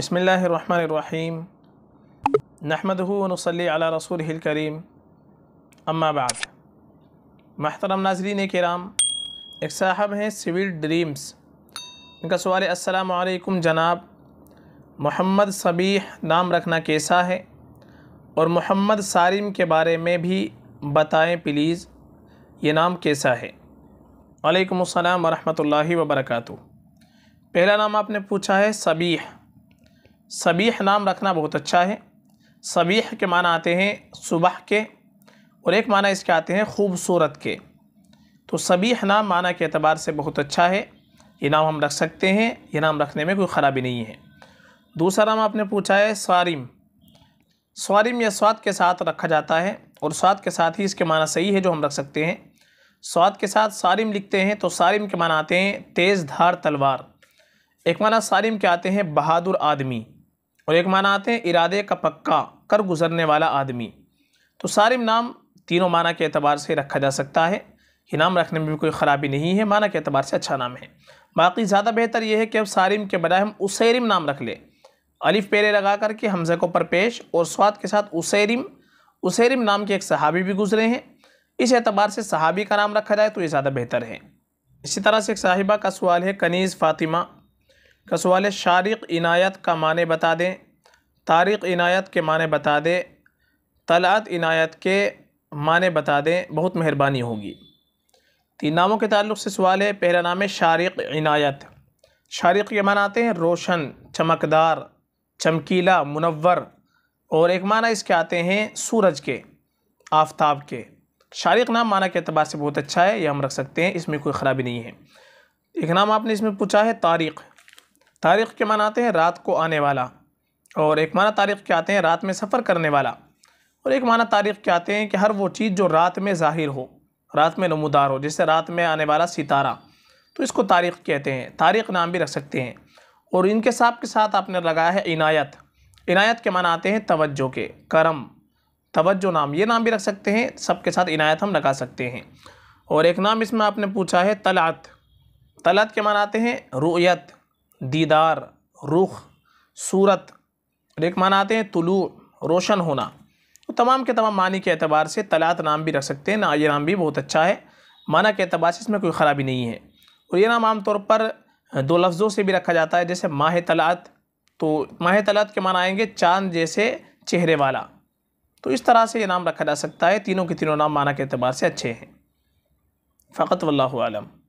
बसमीम नहमदनसली रसूल करीम अम्माबाद महतरम नाजरीन कराम एक साहब हैं सिविल ड्रीम्स इनका सवाल असलकम जनाब मोहम्मद सबीह नाम रखना कैसा है और मोहम्मद सारिम के बारे में भी बताएं प्लीज़ ये नाम कैसा है वालेकुम अस्सलाम वरहमतुल्लाहि वबरकातु पहला नाम आपने पूछा है सबीह सबीह नाम रखना बहुत अच्छा है सबीह के माना आते हैं सुबह के और एक माना इसके आते हैं खूबसूरत के तो सबीह नाम माना के अतबार से बहुत अच्छा है ये नाम हम रख सकते हैं ये नाम रखने में कोई ख़राबी नहीं है दूसरा नाम आपने पूछा है स्वारिम स्वारिम यह स्वाद के साथ रखा जाता है और स्वाद के साथ ही इसके माना सही है जो हम रख सकते हैं स्वाद के साथ सारिम लिखते हैं तो सारिम के माना आते हैं तेज़ धार तलवार एक माना सारिम के आते हैं बहादुर आदमी और एक माना आते हैं इरादे का पक्का कर गुज़रने वाला आदमी तो सारिम नाम तीनों माना के अतबार से रखा जा सकता है ये नाम रखने में भी कोई ख़राबी नहीं है माना के अतबार से अच्छा नाम है बाकी ज़्यादा बेहतर यह है कि अब सारिम के बजाय हम उसेरिम नाम रख लें अलिफ पेरे लगा करके हमज़े को परपेश और स्वाद के साथ उसेरिम उसेरिम नाम के एक सहाबी भी गुजरे हैं इस एतबार से सहाबी का नाम रखा जाए तो ये ज़्यादा बेहतर है इसी तरह से एक साहिबा का सवाल है कनीज़ फ़ातिमा का सवाल है शारिक इनायत का माने बता दें तारिक इनायत के माने बता दें तलात इनायत के माने बता दें बहुत मेहरबानी होगी तीन नामों के ताल्लुक से सवाल है पहला नाम है शारिक इनायत शारिक के माना आते हैं रोशन चमकदार चमकीला मुनवर और एक माना इसके आते हैं सूरज के आफ्ताब के शारिक नाम माना के अतबार से बहुत अच्छा है यह हम रख सकते हैं इसमें कोई ख़राबी नहीं है एक नाम आपने इसमें पूछा है तारीख़ तारीख़ के मान आते हैं रात को आने वाला और एक माना तारीख़ के आते हैं रात में सफ़र करने वाला और एक माना तारीख़ के आते हैं कि हर वो चीज़ जो रात में ज़ाहिर हो रात में नमदार हो जैसे रात में आने वाला सितारा तो इसको तारीख़ कहते हैं तारीख़ नाम भी रख सकते हैं और इनके साथ के साथ आपने लगाया है इनायत इनायत के माना आते हैं तवज्जो के करम तवज्जो नाम ये नाम भी रख सकते हैं सबके साथ इनायत हम लगा सकते हैं और एक नाम इसमें आपने पूछा है तलात तलात के माना आते हैं रुयत दीदार रुख सूरत और एक माना आते हैं तुलू रोशन होना तो तमाम के तमाम मानी के अतबार से तलात नाम भी रख सकते हैं ना ये नाम भी बहुत अच्छा है माना के अतबार से इसमें कोई ख़राबी नहीं है और ये नाम आमतौर पर दो लफ्ज़ों से भी रखा जाता है जैसे माह तलात तो माह तलात के माना आएंगे चांद जैसे चेहरे वाला तो इस तरह से ये नाम रखा जा सकता है तीनों के तीनों नाम माना के अतबार से अच्छे हैं फ़कत वल्लम